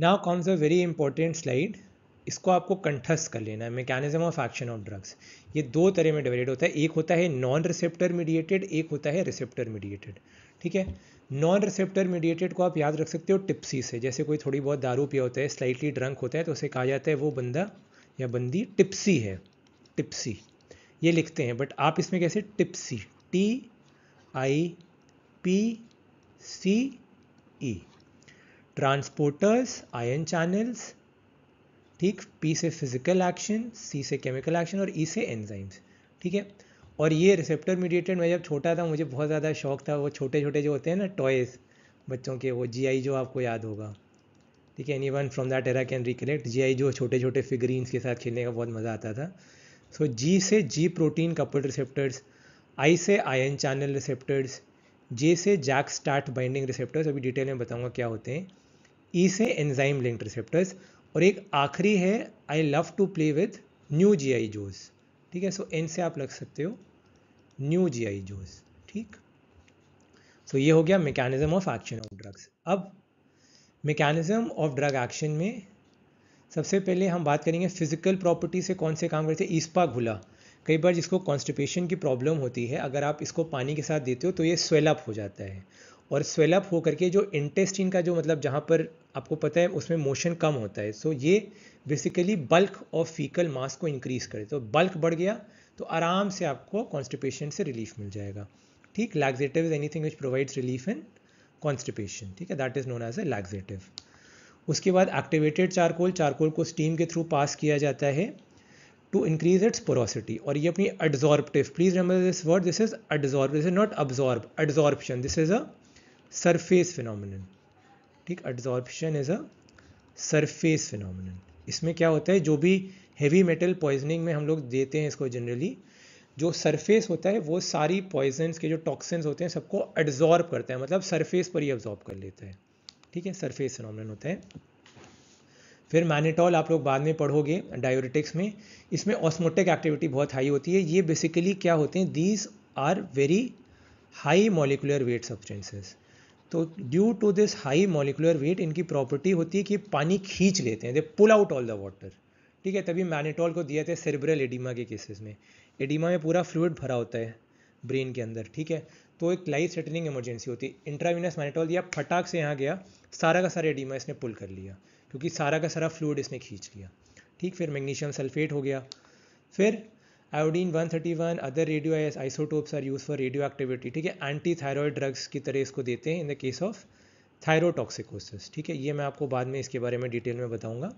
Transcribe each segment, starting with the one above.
now comes a very important slide इसको आपको कंठस्थ कर लेना है mechanism of action of drugs ये दो तरह में डिवाइडेड होता है एक होता है नॉन रिसेप्टर मीडिएटेड एक होता है रिसेप्टर मीडिएटेड ठीक है नॉन रिसेप्टर मीडिएटेड को आप याद रख सकते हो टिप्सी से जैसे कोई थोड़ी बहुत दारू पिया होता है स्लाइटली ड्रंक होता है तो उसे कहा जाता है वो बंदा या बंदी टिप्सी है टिप्सी ये लिखते हैं बट आप इसमें कैसे tipsy T I P C E transporters ion channels ठीक पी से फिजिकल एक्शन सी से केमिकल एक्शन और ई e से एंजाइम्स ठीक है और ये रिसेप्टर मीडिएटेड मैं जब छोटा था मुझे बहुत ज़्यादा शौक था वो छोटे छोटे जो होते हैं ना टॉयज़ बच्चों के वो जी आई जो आपको याद होगा ठीक है any one from that era can recollect G I जो छोटे छोटे फिगरीन्स के साथ खेलने का बहुत मज़ा आता था सो so, जी से G protein coupled receptors I से आयन चैनल रिसेप्टर्स जे से जैक स्टार्ट बाइंडिंग रिसेप्टर्स अभी डिटेल में बताऊंगा क्या होते हैं ई e से एंजाइम लिंक्ड रिसेप्टर्स और एक आखिरी है I love to play with new G I Joes ठीक है सो एन से आप लग सकते हो न्यू जी आई जोज ठीक सो so, ये हो गया mechanism of action of drugs अब मेकेनिज्म ऑफ ड्रग एक्शन में सबसे पहले हम बात करेंगे फिजिकल प्रॉपर्टी से कौन से काम करते हैं ईस्पा घुला कई बार जिसको कॉन्स्टिपेशन की प्रॉब्लम होती है अगर आप इसको पानी के साथ देते हो तो ये स्वेलअप हो जाता है और स्वेलअप होकर के जो इंटेस्टिन का जो मतलब जहाँ पर आपको पता है उसमें मोशन कम होता है सो ये basically bulk of faecal mass को इंक्रीज़ करे तो बल्क बढ़ गया तो आराम से आपको कॉन्स्टिपेशन से रिलीफ मिल जाएगा ठीक laxative is anything which provides relief in constipation ठीक है that is known as a laxative उसके बाद एक्टिवेटेड चारकोल चारकोल को स्टीम के थ्रू पास किया जाता है टू इंक्रीज इट्स पोरोसिटी और ये अपनी adsorptive please remember this word this is adsorb this is not absorb adsorption this is a surface phenomenon ठीक adsorption is a surface phenomenon इसमें क्या होता है जो भी हेवी मेटल पॉइजनिंग में हम लोग देते हैं इसको जनरली जो सरफेस होता है वो सारी पॉइजन्स के जो टॉक्सिन्स होते हैं सबको एड्जॉर्ब करता है मतलब सरफेस पर ही एब्जॉर्ब कर लेता है ठीक है सरफेस फिनोमिनन होता है फिर मैनिटॉल आप लोग बाद में पढ़ोगे डायोरेटिक्स में इसमें ऑस्मोटिक एक्टिविटी बहुत हाई होती है ये बेसिकली क्या होते हैं these are very high molecular weight substances तो due to this high molecular weight इनकी प्रॉपर्टी होती है कि पानी खींच लेते हैं they pull out all the water ठीक है तभी मैनिटॉल को दिया था सेरिब्रल एडिमा के केसेस में एडिमा में पूरा फ्लूड भरा होता है ब्रेन के अंदर ठीक है तो एक लाइफ थ्रेटनिंग इमरजेंसी होती है इंट्रावीनस मैनिटॉल दिया फटाक से यहाँ गया सारा का सारा एडिमा इसने पुल कर लिया क्योंकि सारा का सारा फ्लूड इसने खींच लिया ठीक फिर मैग्नीशियम सल्फेट हो गया फिर iodine 131 other radio isotopes are use for radio activity ठीक है एंटी थायरॉयड ड्रग्स की तरह इसको देते हैं in the case of thyrotoxicosis ठीक है ये मैं आपको बाद में इसके बारे में डिटेल में बताऊंगा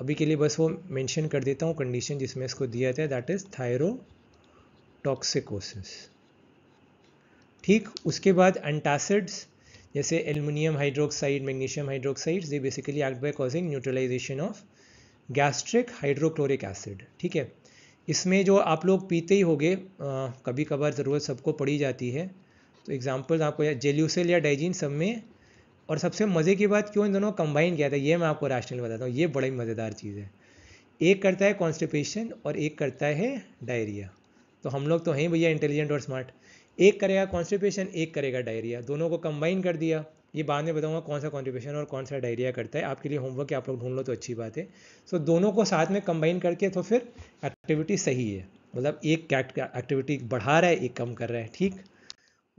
अभी के लिए बस वो मेंशन कर देता हूँ कंडीशन जिसमें इसको दिया था दैट इज़ थायरोटॉक्सिकोसिस ठीक उसके बाद एंटासिड्स जैसे aluminium hydroxide magnesium hydroxide they basically act by causing neutralisation of gastric hydrochloric acid ठीक है इसमें जो आप लोग पीते ही होंगे कभी कभार ज़रूरत सबको पड़ी जाती है तो एग्जांपल्स आपको जेल्यूसेल या डाइजीन सब में और सबसे मज़े की बात क्यों इन दोनों कंबाइन किया था ये मैं आपको राशनल बताता हूँ ये बड़ी मज़ेदार चीज़ है एक करता है कॉन्स्टिपेशन और एक करता है डायरिया तो हम लोग तो हैं भैया इंटेलिजेंट और स्मार्ट एक करेगा कॉन्स्टिपेशन एक करेगा डायरिया दोनों को कंबाइन कर दिया ये बाद में बताऊंगा कौन सा कॉन्ट्रीब्यूशन और कौन सा डायरिया करता है आपके लिए होमवर्क आप लोग ढूंढ लो तो अच्छी बात है सो so, दोनों को साथ में कंबाइन करके तो फिर एक्टिविटी सही है मतलब एक एक्टिविटी बढ़ा रहा है एक कम कर रहा है ठीक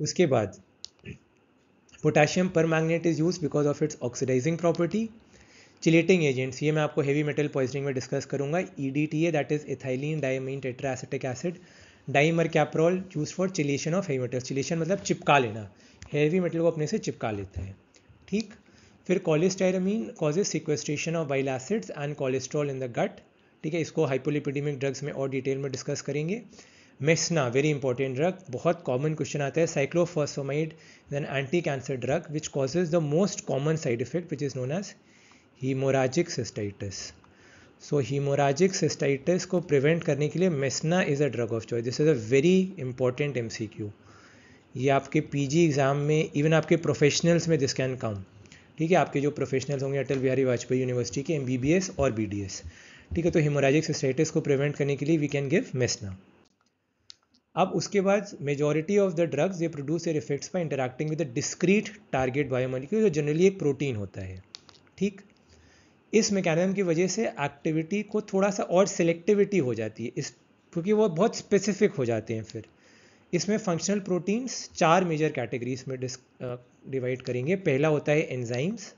उसके बाद potassium permanganate is use because of its oxidising property chelating agents ये मैं आपको हेवी मेटल पॉइजनिंग में डिस्कस करूंगा E D T A that is ethylene diamine tetra acetic acid dimercaprol use for chelation of heavy metal chelation मतलब चिपका लेना heavy metal को अपने से चिपका लेता है ठीक फिर cholestyramine causes sequestration of bile acids and cholesterol in the gut ठीक है इसको हाइपोलिपिडीमिक ड्रग्स में और डिटेल में डिस्कस करेंगे मेस्ना वेरी इंपॉर्टेंट ड्रग बहुत कॉमन क्वेश्चन आता है cyclophosphamide then anti cancer drug which causes the most common side effect which is known as haemorrhagic cystitis so haemorrhagic cystitis को प्रिवेंट करने के लिए mesna is a drug of choice this is a very important M ये आपके PG exam में even आपके professionals में this can come ठीक है आपके जो प्रोफेशनल्स होंगे अटल बिहारी वाजपेयी यूनिवर्सिटी के एम और बी ठीक है तो हिमोराजिक सिस्टाइटिस को प्रिवेंट करने के लिए वी कैन गिव मेसना अब उसके बाद मेजॉरिटी ऑफ द ड्रग्स ये प्रोड्यूस एयर इफेक्ट्स पर interacting with discrete target biomolecule जो जनरली एक प्रोटीन होता है ठीक इस मैकेनिज्म की वजह से एक्टिविटी को थोड़ा सा और सिलेक्टिविटी हो जाती है इस क्योंकि वो बहुत स्पेसिफिक हो जाते हैं फिर इसमें फंक्शनल प्रोटीन्स चार मेजर कैटेगरीज में डिवाइड करेंगे पहला होता है enzymes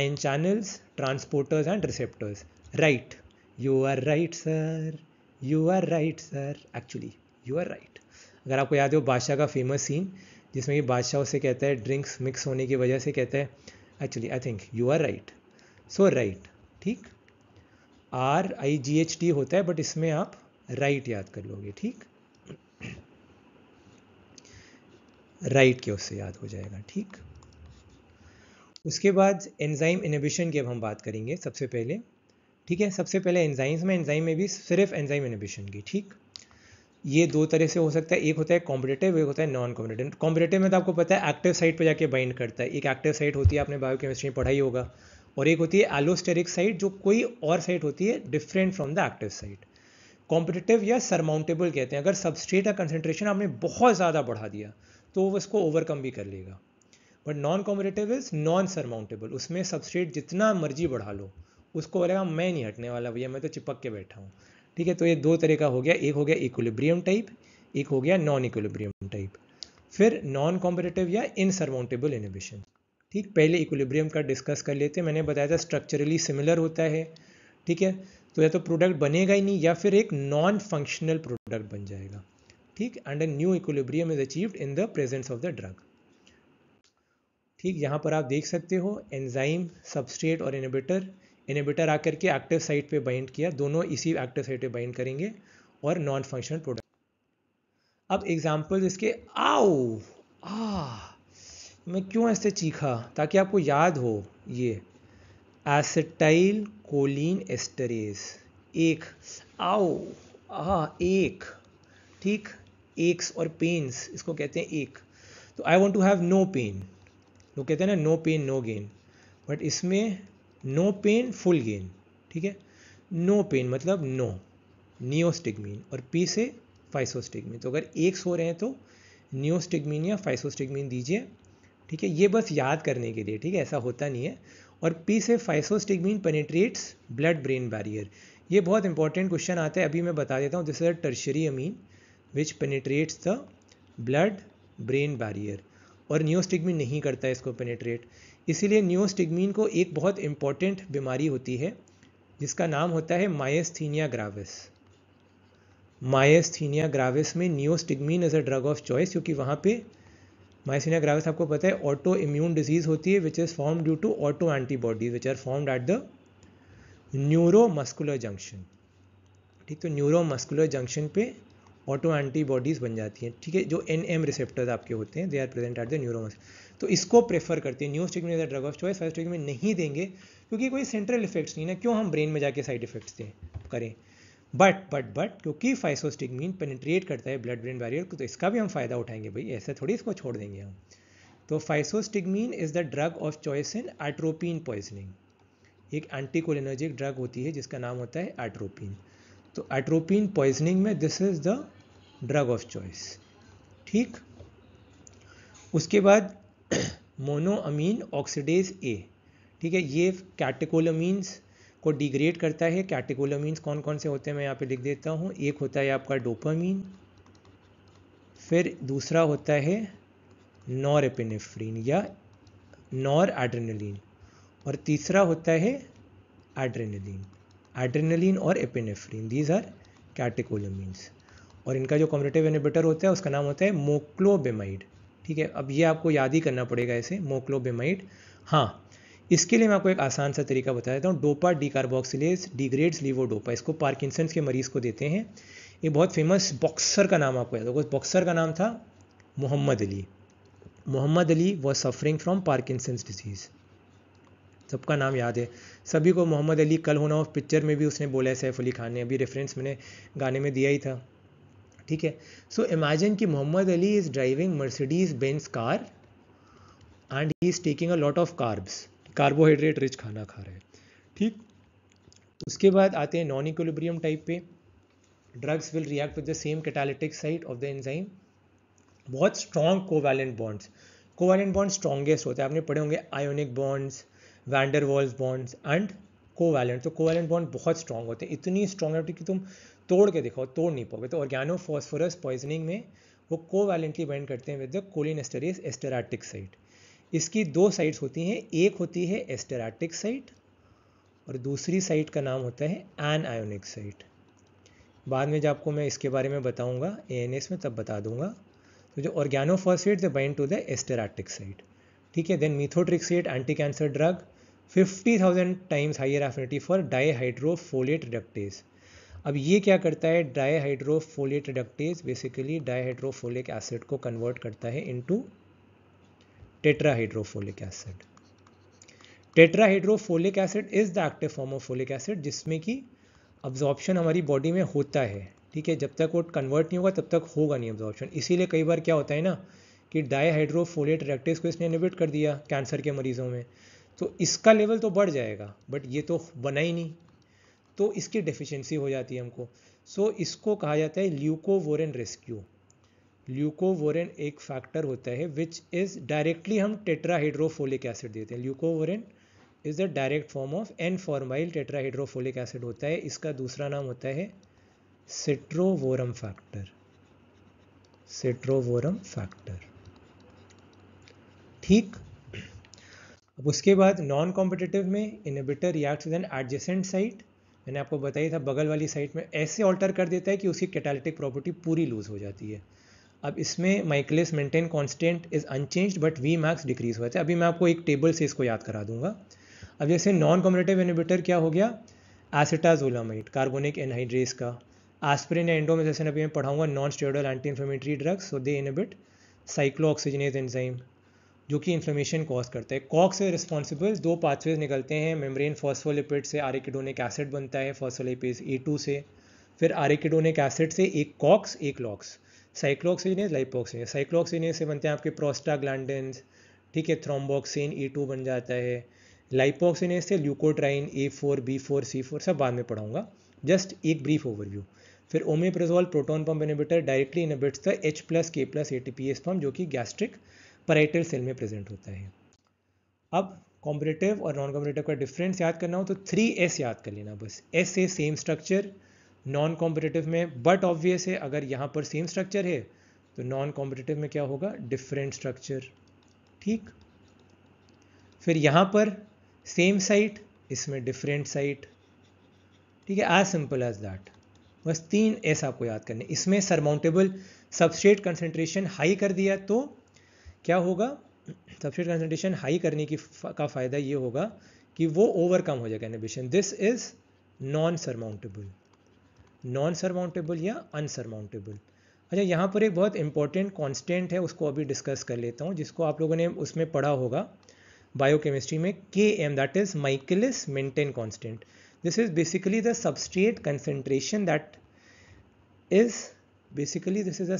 ion channels transporters and receptors right you are right sir you are right sir actually you are right अगर आपको याद हो बादशाह का फेमस सीन जिसमें कि बादशाह उसे कहता है ड्रिंक्स मिक्स होने की वजह से कहता है actually I think you are right so right ठीक R I G H T होता है बट इसमें आप राइट right याद कर लोगे ठीक राइट right के उससे याद हो जाएगा ठीक उसके बाद एंजाइम इनिबिशन की अब हम बात करेंगे सबसे पहले ठीक है सबसे पहले एंजाइम्स में एंजाइम में भी सिर्फ एंजाइम इनिबिशन की ठीक ये दो तरह से हो सकता है एक होता है कॉम्पिटेटिव एक होता है नॉन कॉम्पिटेटिव कॉम्पिटेटिव में तो आपको पता है एक्टिव साइट पर जाके बाइंड करता है एक एक्टिव साइट होती है आपने बायोकेमिस्ट्री में पढ़ाई होगा और एक होती है एलोस्टेरिक साइट जो कोई और साइट होती है different from the active site competitive या सरमाउंटेबल कहते हैं अगर सबस्ट्रेट का कंसेंट्रेशन आपने बहुत ज़्यादा बढ़ा दिया तो वो इसको ओवरकम भी कर लेगा but non competitive is non surmountable उसमें सबस्ट्रेट जितना मर्जी बढ़ा लो उसको बोलेगा मैं नहीं हटने वाला भैया मैं तो चिपक के बैठा हूँ ठीक है तो ये दो तरह का हो गया एक हो गया इक्विलिब्रियम टाइप एक हो गया नॉन इक्विलिब्रियम टाइप फिर नॉन कॉम्पिटेटिव या इनसरमाउंटेबल इनिबिशन ठीक पहले इक्विलिब्रियम का डिस्कस कर लेते हैं मैंने बताया था स्ट्रक्चरली सिमिलर होता है ठीक है तो या तो प्रोडक्ट बनेगा ही नहीं या फिर एक नॉन फंक्शनल प्रोडक्ट बन जाएगा ठीक and new equilibrium is achieved in the presence of the drug ठीक यहाँ पर आप देख सकते हो एंजाइम सबस्ट्रेट और इनिबिटर इनिबिटर आकर के एक्टिव साइट पर बाइंड किया दोनों इसी एक्टिव साइट पर बाइंड करेंगे और नॉन फंक्शनल प्रोडक्ट अब एग्जाम्पल इसके आओ आ मैं क्यों ऐसे चीखा ताकि आपको याद हो ये एसिटाइल कोलिन एस्टरेज एक आओ आ एक ठीक एक्स और पेन्स इसको कहते हैं एक तो I want to have no pain वो कहते हैं ना no pain no gain but इसमें नो पेन फुल गेन ठीक है नो पेन मतलब नो नियोस्टिगमीन और पी से फाइसोस्टिगमीन तो अगर एक सो रहे हैं तो नियोस्टिगमीन या फाइसोस्टिगमीन दीजिए ठीक है ये बस याद करने के लिए ठीक है ऐसा होता नहीं है और पी से physostigmine penetrates blood brain barrier ये बहुत इंपॉर्टेंट क्वेश्चन आता है अभी मैं बता देता हूँ this is tertiary amine which penetrates the blood brain barrier और न्योस्टिगमिन नहीं करता इसको पेनेट्रेट इसीलिए न्योस्टिगमिन को एक बहुत इंपॉर्टेंट बीमारी होती है जिसका नाम होता है माएस्थीनिया ग्राविस माएस्थीनिया ग्राविस में neostigmine as a drug of choice क्योंकि वहाँ पे माइसिनिया ग्राविस आपको पता है ऑटो इम्यून डिजीज होती है which is form due to auto antibodies which are formed at the neuromuscular junction ठीक तो न्यूरोमस्कुलर जंक्शन पे ऑटो एंटीबॉडीज़ बन जाती हैं ठीक है जो एन एम रिसेप्टर आपके होते हैं they are present at the न्यूरोमस तो इसको प्रेफर करते हैं neostigmine is drug of choice first में नहीं देंगे क्योंकि कोई सेंट्रल इफेक्ट्स नहीं ना क्यों हम ब्रेन में जाके साइड इफेक्ट्स दें करें बट बट बट क्योंकि फाइसोस्टिगमिन पेनिट्रिएट करता है ब्लड ब्रेन बैरियर को तो इसका भी हम फ़ायदा उठाएंगे भाई ऐसे थोड़ी इसको छोड़ देंगे हम तो physostigmine is the drug of choice in atropine poisoning एक एंटीकोलिनर्जिक ड्रग होती है जिसका नाम होता है एट्रोपिन तो एट्रोपिन पॉइजनिंग में this is the drug of choice ठीक उसके बाद मोनोअमीन ऑक्सीडेज ए ठीक है ये कैटेकोलमीन्स को डिग्रेड करता है कैटेकोलोमीन्स कौन कौन से होते हैं मैं यहाँ पे लिख देता हूँ एक होता है आपका डोपामीन फिर दूसरा होता है नॉरपेनेफ्रीन या नॉर एड्रेनलिन और तीसरा होता है एड्रेनलिन एड्रेनलिन और एपिनेफ्रीन दीज आर कैटेकोलोमीन्स और इनका जो कॉम्पिटेटिव इनिबिटर होता है उसका नाम होता है मोक्लोबेमाइड ठीक है अब ये आपको याद ही करना पड़ेगा ऐसे मोक्लोबेमाइड हाँ इसके लिए मैं आपको एक आसान सा तरीका बता देता हूँ dopa decarboxylase degrades levo dopa इसको पार्किंसंस के मरीज़ को देते हैं ये बहुत फेमस बॉक्सर का नाम आपको याद होगा बॉक्सर का नाम था Muhammad Ali Muhammad Ali was suffering from Parkinson's disease सबका नाम याद है सभी को मोहम्मद अली कल होना ऑफ पिक्चर में भी उसने बोला है सैफ अली खान ने अभी रेफरेंस मैंने गाने में दिया ही था ठीक है सो इमेजिन कि Muhammad Ali is driving Mercedes Benz car and he is taking a lot of carbs carbohydrate rich खाना खा रहे हैं ठीक उसके बाद आते हैं नॉन इक्विलिब्रियम टाइप पे drugs will react with the same catalytic site of the enzyme बहुत strong covalent bonds covalent bond strongest होते हैं आपने पढ़े होंगे ionic bonds van der Waals bonds and covalent तो कोवैलेंट बॉन्ड बहुत स्ट्रॉन्ग होते हैं इतनी स्ट्रॉन्ग होती कि तुम तोड़ के दिखाओ तोड़ नहीं पाओगे तो ऑर्गेनो फॉस्फोरस पॉइजनिंग में वो कोवैलेंटली बाइंड करते हैं with the choline esteratic site इसकी दो साइड्स होती हैं एक होती है एस्टेराटिक साइट और दूसरी साइट का नाम होता है एन आयोनिक साइट बाद में जब आपको मैं इसके बारे में बताऊंगा ए में तब बता दूंगा तो जो organophosphate they bind to the esteratic site ठीक है then methotrexate anti cancer drug 50,000 times higher affinity for dihydrofolate reductase अब ये क्या करता है dihydrofolate reductase basically dihydrofolic acid को कन्वर्ट करता है into tetrahydrofolic acid tetrahydrofolic acid is the active form of folic acid जिसमें कि अब्जॉर्प्शन हमारी बॉडी में होता है ठीक है जब तक वो कन्वर्ट नहीं होगा तब तक होगा नहीं अब्जॉर्प्शन इसीलिए कई बार क्या होता है ना कि डाईहाइड्रोफोलेट रेक्टिस को इसने इनिबिट कर दिया कैंसर के मरीजों में तो इसका लेवल तो बढ़ जाएगा बट ये तो बना ही नहीं तो इसकी डिफिशेंसी हो जाती है हमको सो so, इसको कहा जाता है ल्यूकोवोरेन रेस्क्यू ल्यूकोवोरेन एक फैक्टर होता है विच इज़ डायरेक्टली हम टेट्राहाइड्रोफोलिक एसिड देते हैं leucovorin is the direct form of N formyl tetrahydrofolic acid होता है इसका दूसरा नाम होता है सिट्रोवोरम फैक्टर सिट्रोवोरम फैक्टर ठीक अब उसके बाद नॉन कॉम्पिटेटिव में inhibitor react with an adjacent site मैंने आपको बताया था बगल वाली साइट में ऐसे ऑल्टर कर देता है कि उसकी कैटालिटिक प्रॉपर्टी पूरी लूज हो जाती है अब इसमें Michaelis Menten constant is unchanged but V max decrease हुआ था अभी मैं आपको एक टेबल से इसको याद करा दूंगा अब जैसे नॉन कॉम्पिटेटिव इनिबिटर क्या हो गया एसिटाजोलामाइट कार्बोनिक एनहाइड्रेस का एस्प्रिन जैसे अभी मैं पढ़ाऊंगा non steroidal anti inflammatory drugs so they inhibit cyclooxygenase enzyme जो कि इन्फ्लेमेशन कॉज करता है कॉक से रिस्पॉन्सिबल दो पाथवेज निकलते हैं मेम्ब्रेन फॉस्फोलिपिड से आरिकिडोनिक एसिड बनता है फॉस्फोलिपेज ए टू से फिर आरिकिडोनिक एसिड से एक कॉक्स एक लॉक्स साइक्लोक्सीजनेस लाइपोक्सीजनेस साइक्लोक्सीजनेस से बनते हैं आपके प्रोस्टाग्लैंडेंस ठीक है थ्रोम्बोक्सिन ई टू बन जाता है लाइपोक्सीजनेस से leukotriene A four B four C four सब बाद में पढ़ाऊंगा जस्ट एक ब्रीफ ओवरव्यू फिर omeprazole proton pump inhibitor directly inhibits the H plus K plus A T P S pump जो कि गैस्ट्रिक पराइटल सेल में प्रेजेंट होता है अब कॉम्पिटेटिव और नॉन कॉम्पिटेटिव का डिफरेंस याद करना हो तो थ्री एस याद कर लेना बस as a same structure non competitive में बट ऑब्वियस है अगर यहाँ पर सेम स्ट्रक्चर है तो नॉन कॉम्पिटिटिव में क्या होगा डिफरेंट स्ट्रक्चर ठीक फिर यहाँ पर सेम साइट इसमें डिफरेंट साइट ठीक है एज सिंपल एज दैट बस तीन ऐसा आपको याद करने इसमें सरमाउंटेबल सबस्ट्रेट कंसनट्रेशन हाई कर दिया तो क्या होगा सबस्ट्रेट कंसनट्रेशन हाई करने की का फ़ायदा ये होगा कि वो ओवरकम हो जाएगा inhibition this is non surmountable non surmountable या अनसरमाउंटेबल अच्छा यहाँ पर एक बहुत इंपॉर्टेंट कॉन्स्टेंट है उसको अभी डिस्कस कर लेता हूँ जिसको आप लोगों ने उसमें पढ़ा होगा बायोकेमिस्ट्री में K M that is Michaelis Menten constant this is basically the substrate concentration that is basically this is a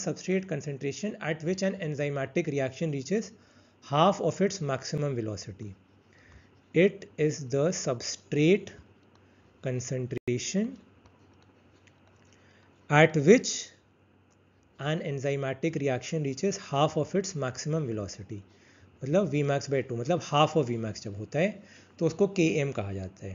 concentration at which an enzymatic reaction reaches half of its maximum velocity it is the substrate concentration at which an enzymatic reaction reaches half of its maximum velocity मतलब V max by two मतलब half of V max जब होता है तो उसको के M कहा जाता है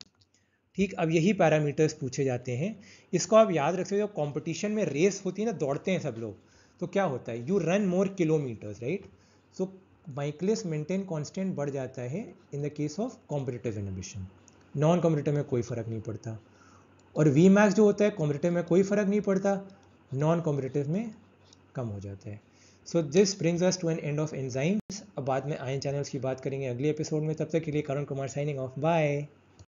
ठीक अब यही पैरामीटर्स पूछे जाते हैं इसको आप याद रख सकते जब कॉम्पिटिशन में रेस होती है ना दौड़ते हैं सब लोग तो क्या होता है you run more kilometres right so Michaelis Menten constant बढ़ जाता है in the case of competitive inhibition non competitive में कोई फ़र्क नहीं पड़ता और वी मैक्स जो होता है कॉम्पिटेटिव में कोई फ़र्क नहीं पड़ता नॉन कॉम्पिटेटिव में कम हो जाता है so this brings us to an end of enzymes अब बाद में आयन चैनल्स की बात करेंगे अगले एपिसोड में तब तक के लिए Karan Kumar signing off bye